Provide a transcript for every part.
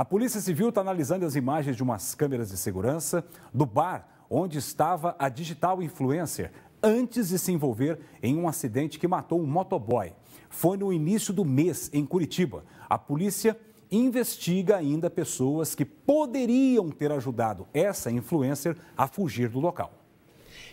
A Polícia Civil está analisando as imagens de umas câmeras de segurança do bar onde estava a digital influencer antes de se envolver em um acidente que matou um motoboy. Foi no início do mês, em Curitiba. A polícia investiga ainda pessoas que poderiam ter ajudado essa influencer a fugir do local.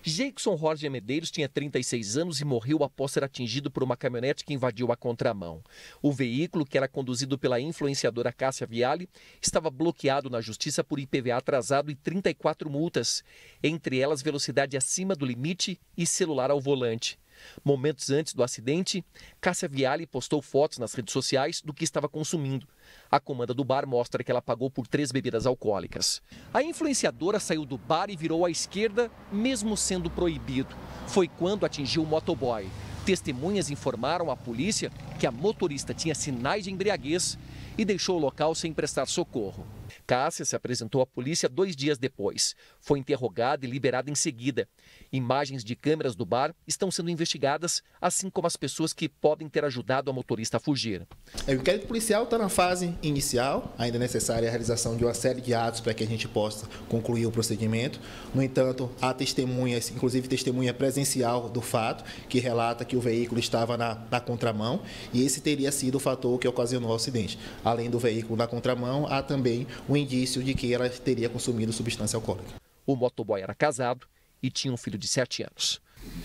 Jackson Jorge Medeiros tinha 36 anos e morreu após ser atingido por uma caminhonete que invadiu a contramão. O veículo, que era conduzido pela influenciadora Cássia Viale, estava bloqueado na justiça por IPVA atrasado e 34 multas, entre elas velocidade acima do limite e celular ao volante. Momentos antes do acidente, Cássia Viale postou fotos nas redes sociais do que estava consumindo. A comanda do bar mostra que ela pagou por três bebidas alcoólicas. A influenciadora saiu do bar e virou à esquerda, mesmo sendo proibido. Foi quando atingiu o motoboy. Testemunhas informaram à polícia que a motorista tinha sinais de embriaguez e deixou o local sem prestar socorro. Cássia se apresentou à polícia dois dias depois. Foi interrogada e liberada em seguida. Imagens de câmeras do bar estão sendo investigadas, assim como as pessoas que podem ter ajudado a motorista a fugir. É, o inquérito policial está na fase inicial, ainda é necessária a realização de uma série de atos para que a gente possa concluir o procedimento. No entanto, há testemunhas, inclusive testemunha presencial do fato, que relata que o veículo estava na, na contramão e esse teria sido o fator que ocasionou o acidente. Além do veículo na contramão, há também um indício de que ela teria consumido substância alcoólica. O motoboy era casado e tinha um filho de 7 anos.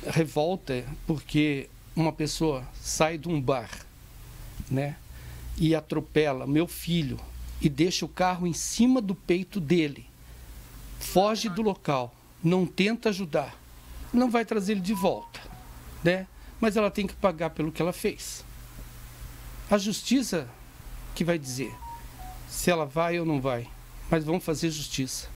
Revolta é porque uma pessoa sai de um bar né, e atropela meu filho e deixa o carro em cima do peito dele. Foge do local, não tenta ajudar, não vai trazer ele de volta, né? Mas ela tem que pagar pelo que ela fez. A justiça que vai dizer se ela vai ou não vai, mas vamos fazer justiça.